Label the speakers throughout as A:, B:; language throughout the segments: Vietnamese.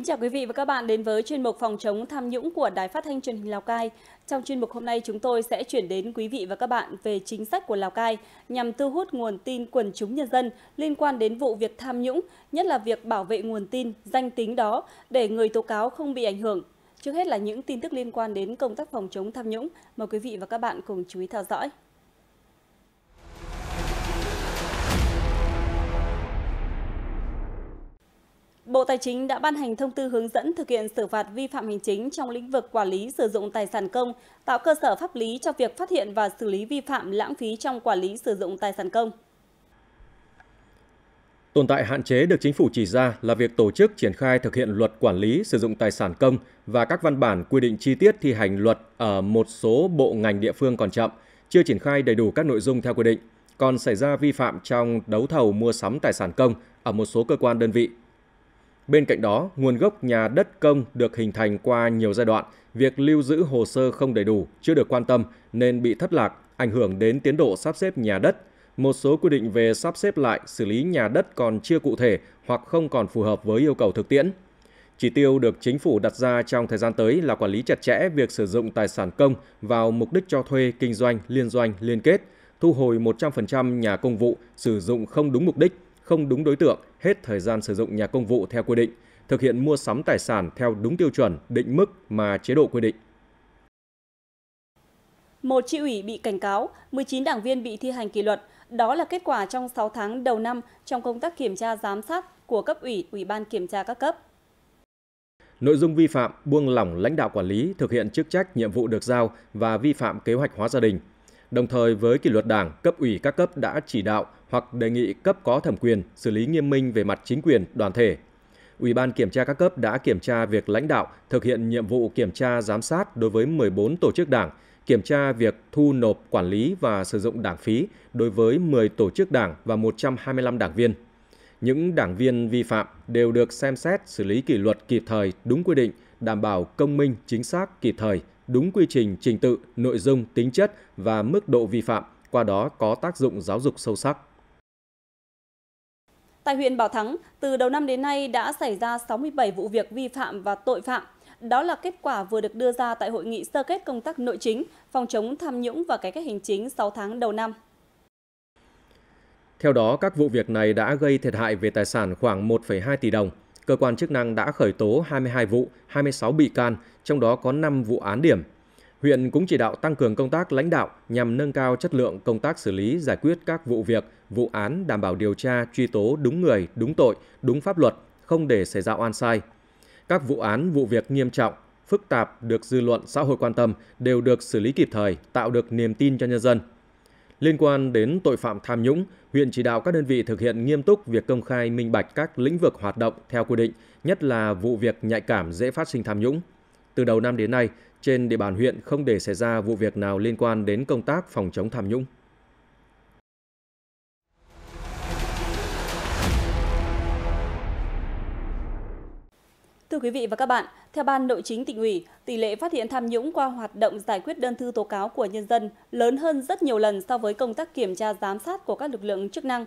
A: Kính chào quý vị và các bạn đến với chuyên mục phòng chống tham nhũng của Đài Phát thanh Truyền hình Lào Cai. Trong chuyên mục hôm nay chúng tôi sẽ chuyển đến quý vị và các bạn về chính sách của Lào Cai nhằm thu hút nguồn tin quần chúng nhân dân liên quan đến vụ việc tham nhũng, nhất là việc bảo vệ nguồn tin danh tính đó để người tố cáo không bị ảnh hưởng. Trước hết là những tin tức liên quan đến công tác phòng chống tham nhũng, mời quý vị và các bạn cùng chú ý theo dõi. Bộ Tài chính đã ban hành thông tư hướng dẫn thực hiện xử phạt vi phạm hành chính trong lĩnh vực quản lý sử dụng tài sản công, tạo cơ sở pháp lý cho việc phát hiện và xử lý vi phạm lãng phí trong quản lý sử dụng tài sản công.
B: Tồn tại hạn chế được chính phủ chỉ ra là việc tổ chức triển khai thực hiện luật quản lý sử dụng tài sản công và các văn bản quy định chi tiết thi hành luật ở một số bộ ngành địa phương còn chậm, chưa triển khai đầy đủ các nội dung theo quy định, còn xảy ra vi phạm trong đấu thầu mua sắm tài sản công ở một số cơ quan đơn vị Bên cạnh đó, nguồn gốc nhà đất công được hình thành qua nhiều giai đoạn, việc lưu giữ hồ sơ không đầy đủ, chưa được quan tâm nên bị thất lạc, ảnh hưởng đến tiến độ sắp xếp nhà đất. Một số quy định về sắp xếp lại xử lý nhà đất còn chưa cụ thể hoặc không còn phù hợp với yêu cầu thực tiễn. Chỉ tiêu được chính phủ đặt ra trong thời gian tới là quản lý chặt chẽ việc sử dụng tài sản công vào mục đích cho thuê, kinh doanh, liên doanh, liên kết, thu hồi 100% nhà công vụ sử dụng không đúng mục đích, không đúng đối tượng, hết thời gian sử dụng nhà công vụ theo quy định, thực hiện mua sắm tài sản theo đúng tiêu chuẩn, định mức mà chế độ quy định.
A: Một tri ủy bị cảnh cáo, 19 đảng viên bị thi hành kỷ luật. Đó là kết quả trong 6 tháng đầu năm trong công tác kiểm tra giám sát của cấp ủy, ủy ban kiểm tra các cấp.
B: Nội dung vi phạm buông lỏng lãnh đạo quản lý thực hiện chức trách nhiệm vụ được giao và vi phạm kế hoạch hóa gia đình. Đồng thời với kỷ luật đảng, cấp ủy các cấp đã chỉ đạo hoặc đề nghị cấp có thẩm quyền xử lý nghiêm minh về mặt chính quyền, đoàn thể. Ủy ban kiểm tra các cấp đã kiểm tra việc lãnh đạo thực hiện nhiệm vụ kiểm tra giám sát đối với 14 tổ chức đảng, kiểm tra việc thu nộp quản lý và sử dụng đảng phí đối với 10 tổ chức đảng và 125 đảng viên. Những đảng viên vi phạm đều được xem xét xử lý kỷ luật kịp thời, đúng quy định, đảm bảo công minh, chính xác, kịp thời, đúng quy trình, trình tự, nội dung, tính chất và mức độ vi phạm, qua đó có tác dụng giáo dục sâu sắc.
A: Tại huyện Bảo Thắng, từ đầu năm đến nay đã xảy ra 67 vụ việc vi phạm và tội phạm. Đó là kết quả vừa được đưa ra tại hội nghị sơ kết công tác nội chính, phòng chống tham nhũng và cải cách hành chính 6 tháng đầu năm.
B: Theo đó, các vụ việc này đã gây thiệt hại về tài sản khoảng 1,2 tỷ đồng. Cơ quan chức năng đã khởi tố 22 vụ, 26 bị can, trong đó có 5 vụ án điểm, Huyện cũng chỉ đạo tăng cường công tác lãnh đạo nhằm nâng cao chất lượng công tác xử lý giải quyết các vụ việc, vụ án đảm bảo điều tra, truy tố đúng người, đúng tội, đúng pháp luật, không để xảy ra oan sai. Các vụ án, vụ việc nghiêm trọng, phức tạp được dư luận xã hội quan tâm đều được xử lý kịp thời, tạo được niềm tin cho nhân dân. Liên quan đến tội phạm tham nhũng, huyện chỉ đạo các đơn vị thực hiện nghiêm túc việc công khai minh bạch các lĩnh vực hoạt động theo quy định, nhất là vụ việc nhạy cảm dễ phát sinh tham nhũng. Từ đầu năm đến nay, trên địa bàn huyện không để xảy ra vụ việc nào liên quan đến công tác phòng chống tham nhũng.
A: Thưa quý vị và các bạn, theo Ban Nội chính tỉnh ủy, tỷ lệ phát hiện tham nhũng qua hoạt động giải quyết đơn thư tố cáo của nhân dân lớn hơn rất nhiều lần so với công tác kiểm tra giám sát của các lực lượng chức năng.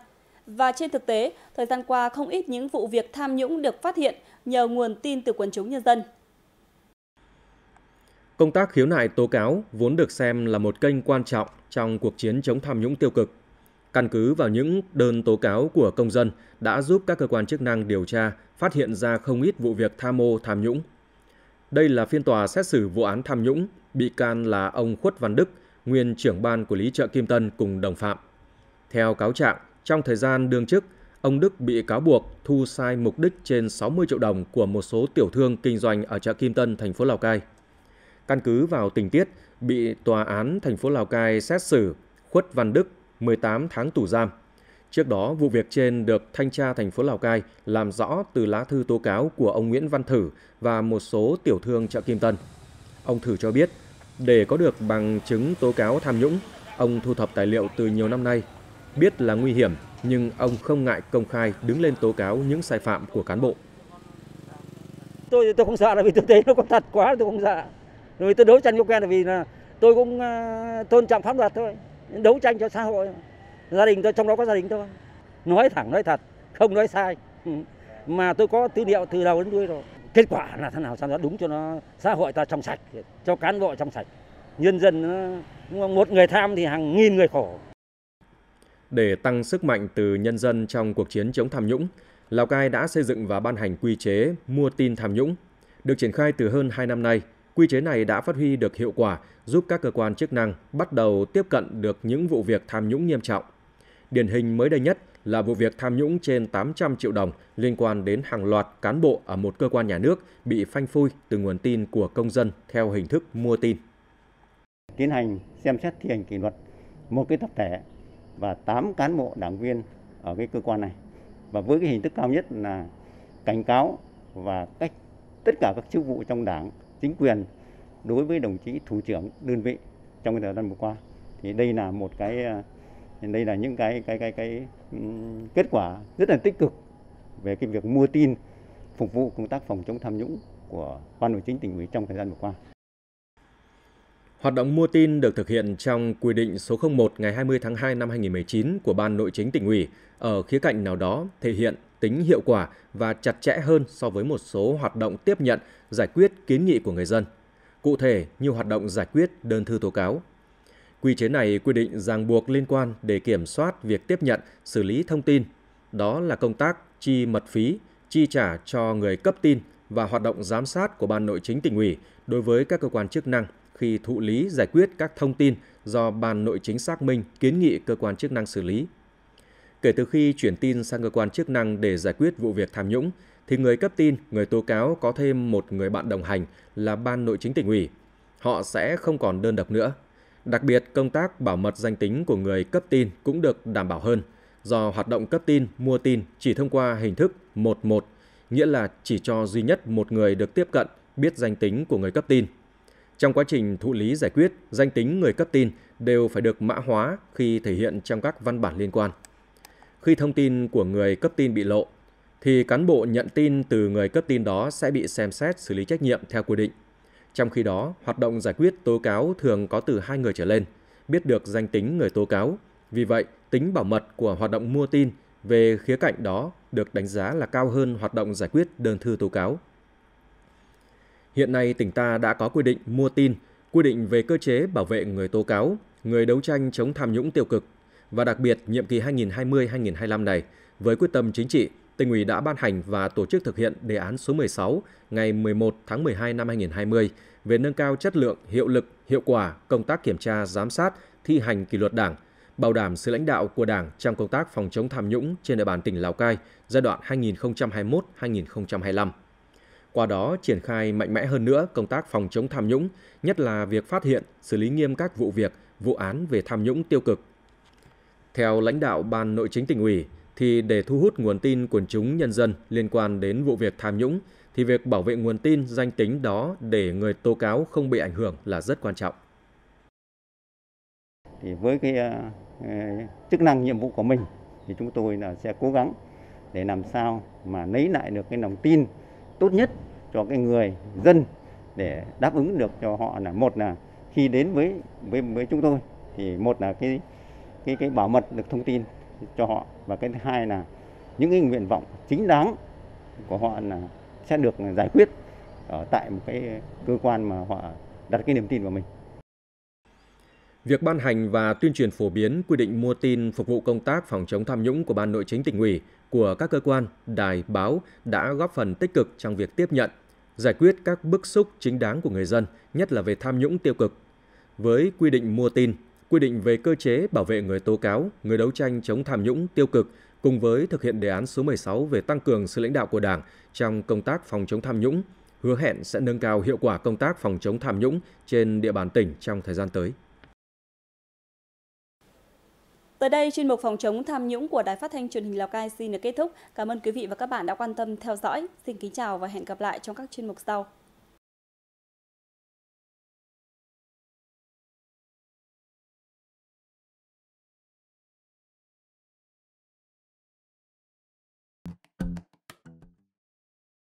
A: Và trên thực tế, thời gian qua không ít những vụ việc tham nhũng được phát hiện nhờ nguồn tin từ quần chúng nhân dân.
B: Công tác khiếu nại tố cáo vốn được xem là một kênh quan trọng trong cuộc chiến chống tham nhũng tiêu cực. Căn cứ vào những đơn tố cáo của công dân đã giúp các cơ quan chức năng điều tra phát hiện ra không ít vụ việc tham mô, tham nhũng. Đây là phiên tòa xét xử vụ án tham nhũng, bị can là ông Khuất Văn Đức, nguyên trưởng ban của lý chợ Kim Tân cùng đồng phạm. Theo cáo trạng, trong thời gian đương chức, ông Đức bị cáo buộc thu sai mục đích trên 60 triệu đồng của một số tiểu thương kinh doanh ở chợ Kim Tân, thành phố Lào Cai – Căn cứ vào tình tiết bị tòa án thành phố Lào Cai xét xử Khuất Văn Đức 18 tháng tù giam. Trước đó, vụ việc trên được thanh tra thành phố Lào Cai làm rõ từ lá thư tố cáo của ông Nguyễn Văn Thử và một số tiểu thương chợ Kim Tân. Ông Thử cho biết, để có được bằng chứng tố cáo tham nhũng, ông thu thập tài liệu từ nhiều năm nay. Biết là nguy hiểm, nhưng ông không ngại công khai đứng lên tố cáo những sai phạm của cán bộ.
C: Tôi tôi không sợ là vì tôi thấy nó có thật quá tôi không sợ rồi tôi đấu tranh cho quen là vì là tôi cũng à, tôn trọng pháp luật thôi đấu tranh cho xã hội gia đình tôi trong đó có gia đình tôi nói thẳng nói thật không nói sai ừ. mà tôi có tư liệu từ đầu đến đuôi rồi kết quả là thế nào sao nó đúng cho nó xã hội ta trong sạch cho cán bộ trong sạch nhân dân một người tham thì hàng nghìn người khổ
B: để tăng sức mạnh từ nhân dân trong cuộc chiến chống tham nhũng Lào Cai đã xây dựng và ban hành quy chế mua tin tham nhũng được triển khai từ hơn 2 năm nay Quy chế này đã phát huy được hiệu quả, giúp các cơ quan chức năng bắt đầu tiếp cận được những vụ việc tham nhũng nghiêm trọng. Điển hình mới đây nhất là vụ việc tham nhũng trên 800 triệu đồng liên quan đến hàng loạt cán bộ ở một cơ quan nhà nước bị phanh phui từ nguồn tin của công dân theo hình thức mua tin. Tiến hành xem xét thi hành kỷ luật một cái tập thể và
C: 8 cán bộ đảng viên ở cái cơ quan này. Và với cái hình thức cao nhất là cảnh cáo và cách tất cả các chức vụ trong đảng chính quyền đối với đồng chí thủ trưởng đơn vị trong thời gian vừa qua thì đây là một cái à, đây là những cái cái cái cái kết quả rất là tích cực về cái việc mua tin phục vụ công tác phòng chống tham nhũng của ban nội chính tỉnh ủy trong thời gian vừa qua
B: Hoạt động mua tin được thực hiện trong quy định số 01 ngày 20 tháng 2 năm 2019 của Ban Nội chính tỉnh ủy, ở khía cạnh nào đó thể hiện tính hiệu quả và chặt chẽ hơn so với một số hoạt động tiếp nhận, giải quyết kiến nghị của người dân. Cụ thể như hoạt động giải quyết đơn thư tố cáo. Quy chế này quy định ràng buộc liên quan để kiểm soát việc tiếp nhận, xử lý thông tin. Đó là công tác chi mật phí, chi trả cho người cấp tin và hoạt động giám sát của Ban Nội chính tỉnh ủy đối với các cơ quan chức năng – khi thụ lý giải quyết các thông tin do Ban Nội chính xác minh kiến nghị cơ quan chức năng xử lý. Kể từ khi chuyển tin sang cơ quan chức năng để giải quyết vụ việc tham nhũng, thì người cấp tin, người tố cáo có thêm một người bạn đồng hành là Ban Nội chính tỉnh ủy. Họ sẽ không còn đơn độc nữa. Đặc biệt, công tác bảo mật danh tính của người cấp tin cũng được đảm bảo hơn, do hoạt động cấp tin, mua tin chỉ thông qua hình thức 11, nghĩa là chỉ cho duy nhất một người được tiếp cận biết danh tính của người cấp tin. Trong quá trình thụ lý giải quyết, danh tính người cấp tin đều phải được mã hóa khi thể hiện trong các văn bản liên quan. Khi thông tin của người cấp tin bị lộ, thì cán bộ nhận tin từ người cấp tin đó sẽ bị xem xét xử lý trách nhiệm theo quy định. Trong khi đó, hoạt động giải quyết tố cáo thường có từ hai người trở lên, biết được danh tính người tố cáo. Vì vậy, tính bảo mật của hoạt động mua tin về khía cạnh đó được đánh giá là cao hơn hoạt động giải quyết đơn thư tố cáo. Hiện nay tỉnh ta đã có quy định mua tin, quy định về cơ chế bảo vệ người tố cáo, người đấu tranh chống tham nhũng tiêu cực và đặc biệt nhiệm kỳ 2020-2025 này với quyết tâm chính trị, tỉnh ủy đã ban hành và tổ chức thực hiện đề án số 16 ngày 11 tháng 12 năm 2020 về nâng cao chất lượng, hiệu lực, hiệu quả công tác kiểm tra, giám sát, thi hành kỷ luật Đảng, bảo đảm sự lãnh đạo của Đảng trong công tác phòng chống tham nhũng trên địa bàn tỉnh Lào Cai giai đoạn 2021-2025 qua đó triển khai mạnh mẽ hơn nữa công tác phòng chống tham nhũng, nhất là việc phát hiện, xử lý nghiêm các vụ việc, vụ án về tham nhũng tiêu cực. Theo lãnh đạo Ban Nội chính tỉnh ủy, thì để thu hút nguồn tin quần chúng nhân dân liên quan đến vụ việc tham nhũng, thì việc bảo vệ nguồn tin danh tính đó để người tố cáo không bị ảnh hưởng là rất quan trọng.
C: Thì với cái ờ, ờ, chức năng nhiệm vụ của mình thì chúng tôi là sẽ cố gắng để làm sao mà lấy lại được cái lòng tin tốt nhất cho cái người dân để đáp ứng được cho họ là một là khi đến với với, với chúng tôi thì một là cái cái cái bảo mật được thông tin cho họ và cái thứ hai là những cái nguyện vọng chính đáng của họ là sẽ được giải quyết ở tại một cái cơ quan mà họ đặt cái niềm tin
B: vào mình. Việc ban hành và tuyên truyền phổ biến quy định mua tin phục vụ công tác phòng chống tham nhũng của Ban Nội chính tỉnh ủy, của các cơ quan, đài, báo đã góp phần tích cực trong việc tiếp nhận, giải quyết các bức xúc chính đáng của người dân, nhất là về tham nhũng tiêu cực. Với quy định mua tin, quy định về cơ chế bảo vệ người tố cáo, người đấu tranh chống tham nhũng tiêu cực cùng với thực hiện đề án số 16 về tăng cường sự lãnh đạo của Đảng trong công tác phòng chống tham nhũng, hứa hẹn sẽ nâng cao hiệu quả công tác phòng chống tham nhũng trên địa bàn tỉnh trong thời gian tới.
A: Tới đây, chuyên mục phòng chống tham nhũng của Đài Phát thanh truyền hình Lào Cai xin được kết thúc. Cảm ơn quý vị và các bạn đã quan tâm theo dõi. Xin kính chào và hẹn gặp lại trong các chuyên mục sau.